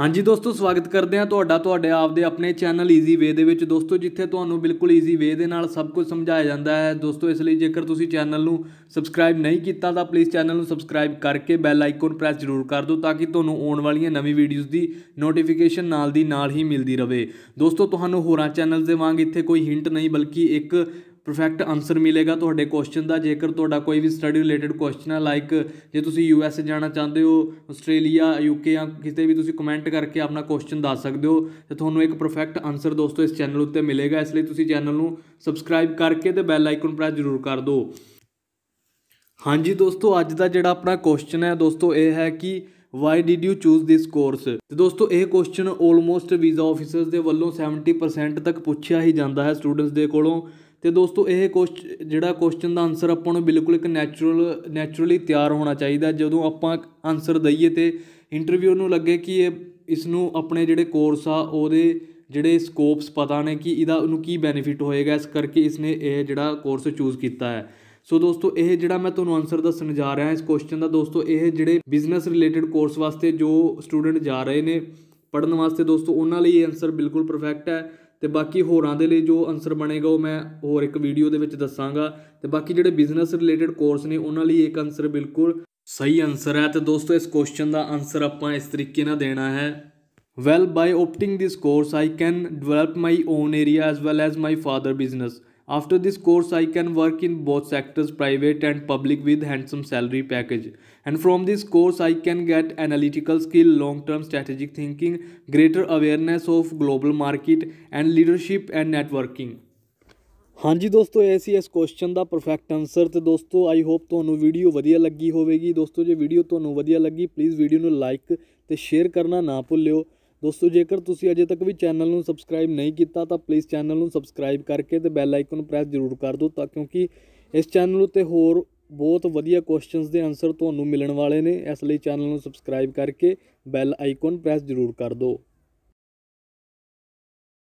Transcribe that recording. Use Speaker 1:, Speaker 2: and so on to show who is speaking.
Speaker 1: ਹਾਂਜੀ ਦੋਸਤੋ ਸਵਾਗਤ ਕਰਦੇ ਹਾਂ ਤੁਹਾਡਾ ਤੁਹਾਡੇ ਆਪਦੇ ਆਪਣੇ ਚੈਨਲ ਈਜ਼ੀ ਵੇ ਦੇ ਵਿੱਚ ਦੋਸਤੋ ਜਿੱਥੇ ਤੁਹਾਨੂੰ ਬਿਲਕੁਲ ਈਜ਼ੀ ਵੇ ਦੇ ਨਾਲ ਸਭ ਕੁਝ ਸਮਝਾਇਆ ਜਾਂਦਾ ਹੈ ਦੋਸਤੋ ਇਸ ਲਈ ਜੇਕਰ ਤੁਸੀਂ ਚੈਨਲ ਨੂੰ ਸਬਸਕ੍ਰਾਈਬ ਨਹੀਂ ਕੀਤਾ ਤਾਂ ਪਲੀਜ਼ ਚੈਨਲ ਨੂੰ ਸਬਸਕ੍ਰਾਈਬ ਕਰਕੇ ਬੈਲ ਆਈਕਨ ਪ੍ਰੈਸ ਜ਼ਰੂਰ ਕਰ ਦਿਓ ਤਾਂ ਕਿ ਤੁਹਾਨੂੰ ਆਉਣ ਵਾਲੀਆਂ ਨਵੀਂ ਵੀਡੀਓਜ਼ ਦੀ ਨੋਟੀਫਿਕੇਸ਼ਨ ਨਾਲ ਦੀ ਨਾਲ ਹੀ ਮਿਲਦੀ ਰਹੇ ਦੋਸਤੋ ਤੁਹਾਨੂੰ ਹੋਰਾਂ ਚੈਨਲ ਦੇ ਵਾਂਗ ਇੱਥੇ ਕੋਈ ਹਿੰਟ ਨਹੀਂ ਬਲਕਿ ਇੱਕ ਪਰਫੈਕਟ ਆਨਸਰ ਮਿਲੇਗਾ ਤੁਹਾਡੇ ਕੁਐਸਚਨ ਦਾ ਜੇਕਰ ਤੁਹਾਡਾ ਕੋਈ ਵੀ ਸਟੱਡੀ ਰਿਲੇਟਡ ਕੁਐਸਚਨ ਹੈ ਲਾਈਕ ਜੇ ਤੁਸੀਂ ਯੂ ਐਸ ਜਾਣਾ ਚਾਹੁੰਦੇ ਹੋ ਆਸਟ੍ਰੇਲੀਆ ਯੂਕੇ ਜਾਂ ਕਿਤੇ ਵੀ ਤੁਸੀਂ ਕਮੈਂਟ ਕਰਕੇ ਆਪਣਾ ਕੁਐਸਚਨ ਦੱਸ ਸਕਦੇ ਹੋ ਤੇ ਤੁਹਾਨੂੰ ਇੱਕ ਪਰਫੈਕਟ ਆਨਸਰ ਦੋਸਤੋ ਇਸ ਚੈਨਲ ਉੱਤੇ ਮਿਲੇਗਾ ਇਸ ਲਈ ਤੁਸੀਂ ਚੈਨਲ ਨੂੰ ਸਬਸਕ੍ਰਾਈਬ ਕਰਕੇ ਤੇ ਬੈਲ ਆਈਕਨ ਪ੍ਰੈਸ ਜ਼ਰੂਰ ਕਰ ਦਿਓ ਹਾਂਜੀ ਦੋਸਤੋ ਅੱਜ ਦਾ ਜਿਹੜਾ ਆਪਣਾ ਕੁਐਸਚਨ ਹੈ ਦੋਸਤੋ ਇਹ ਹੈ ਕਿ why did you choose this course ਤੇ ਦੋਸਤੋ ਇਹ ਕੁਐਸਚਨ ਆਲਮੋਸਟ ਵੀਜ਼ਾ ਆਫੀਸਰਸ ਦੇ ਵੱਲੋਂ 70% ਤੱਕ ਪੁੱਛਿਆ ਹੀ ਜਾਂਦਾ ਹੈ ਸਟੂਡੈਂਟਸ ਦੇ ਕੋਲੋਂ ਤੇ ਦੋਸਤੋ ਇਹ ਕੁਐਸਚਨ ਜਿਹੜਾ ਕੁਐਸਚਨ ਦਾ ਆਨਸਰ ਆਪਾਂ ਨੂੰ ਬਿਲਕੁਲ ਇੱਕ ਨੈਚੁਰਲ ਨੈਚੁਰਲੀ ਤਿਆਰ ਹੋਣਾ ਚਾਹੀਦਾ ਜਦੋਂ ਆਪਾਂ ਆਨਸਰ ਦਈਏ ਤੇ ਇੰਟਰਵਿਊ ਨੂੰ ਲੱਗੇ ਕਿ ਇਹ ਇਸ ਨੂੰ ਆਪਣੇ ਜਿਹੜੇ ਕੋਰਸ ਆ ਉਹਦੇ ਜਿਹੜੇ ਸਕੋਪਸ ਪਤਾ ਨੇ ਕਿ ਇਹਦਾ ਉਹਨੂੰ ਕੀ ਬੈਨੀਫਿਟ ਹੋਏਗਾ ਇਸ ਕਰਕੇ ਇਸਨੇ ਇਹ ਜਿਹੜਾ ਕੋਰਸ ਚੂਜ਼ ਕੀਤਾ ਹੈ ਸੋ ਦੋਸਤੋ ਇਹ ਜਿਹੜਾ ਮੈਂ ਤੁਹਾਨੂੰ ਆਨਸਰ ਦੱਸਣ ਜਾ ਰਿਹਾ ਇਸ ਕੁਐਸਚਨ ਦਾ ਦੋਸਤੋ ਇਹ ਜਿਹੜੇ ਬਿਜ਼ਨਸ ਰਿਲੇਟਡ ਕੋਰਸ ਵਾਸਤੇ ਜੋ ਸਟੂਡੈਂਟ ਜਾ ਰਹੇ ਨੇ ਪੜਨ ਵਾਸਤੇ ਦੋਸਤੋ ਉਹਨਾਂ ਲਈ ਇਹ ਆਨਸਰ ਬਿਲਕੁਲ ਪਰਫੈਕਟ ਹੈ ਤੇ ਬਾਕੀ ਹੋਰਾਂ ਦੇ ਲਈ ਜੋ ਆਨਸਰ ਬਣੇਗਾ ਉਹ ਮੈਂ ਹੋਰ ਇੱਕ ਵੀਡੀਓ ਦੇ ਵਿੱਚ ਦੱਸਾਂਗਾ ਤੇ ਬਾਕੀ ਜਿਹੜੇ ਬਿਜ਼ਨਸ ਰਿਲੇਟਡ ਕੋਰਸ ਨੇ ਉਹਨਾਂ ਲਈ ਇੱਕ ਆਨਸਰ ਬਿਲਕੁਲ ਸਹੀ ਆਨਸਰ ਹੈ ਤੇ ਦੋਸਤੋ ਇਸ ਕੁਐਸਚਨ ਦਾ ਆਨਸਰ ਆਪਾਂ ਇਸ ਤਰੀਕੇ ਨਾਲ ਦੇਣਾ ਹੈ well by opting this course I can develop my own area as well as my father business After this course, I can work in both sectors, private and public with handsome salary package. And from this course, I can get analytical skill, long-term strategic thinking, greater awareness of global market and leadership and networking. ਹਾਂਜੀ ਦੋਸਤੋ ਇਹ ਸੀ ਇਸ question ਦਾ perfect answer ਤੇ ਦੋਸਤੋ I hope ਤੁਹਾਨੂੰ video ਵਧੀਆ ਲੱਗੀ ਹੋਵੇਗੀ ਦੋਸਤੋ ਜੇ ਵੀਡੀਓ ਤੁਹਾਨੂੰ ਵਧੀਆ ਲੱਗੀ ਪਲੀਜ਼ ਵੀਡੀਓ ਨੂੰ ਲਾਈਕ ਤੇ ਸ਼ੇਅਰ ਕਰਨਾ ਨਾ ਭੁੱਲਿਓ ਦੋਸਤੋ ਜੇਕਰ ਤੁਸੀਂ ਅਜੇ ਤੱਕ ਵੀ ਚੈਨਲ ਨੂੰ ਸਬਸਕ੍ਰਾਈਬ ਨਹੀਂ ਕੀਤਾ ਤਾਂ ਪਲੀਜ਼ ਚੈਨਲ ਨੂੰ ਸਬਸਕ੍ਰਾਈਬ ਕਰਕੇ ਤੇ ਬੈਲ ਆਈਕਨ ਪ੍ਰੈਸ ਜ਼ਰੂਰ ਕਰ ਦਿਓ ਤਾਂ ਕਿਉਂਕਿ ਇਸ ਚੈਨਲ ਉਤੇ ਹੋਰ ਬਹੁਤ ਵਧੀਆ ਕੁਐਸਚਨਸ ਦੇ ਆਨਸਰ ਤੁਹਾਨੂੰ ਮਿਲਣ ਵਾਲੇ ਨੇ ਇਸ ਲਈ ਚੈਨਲ ਨੂੰ ਸਬਸਕ੍ਰਾਈਬ ਕਰਕੇ ਬੈਲ ਆਈਕਨ ਪ੍ਰੈਸ ਜ਼ਰੂਰ ਕਰ ਦਿਓ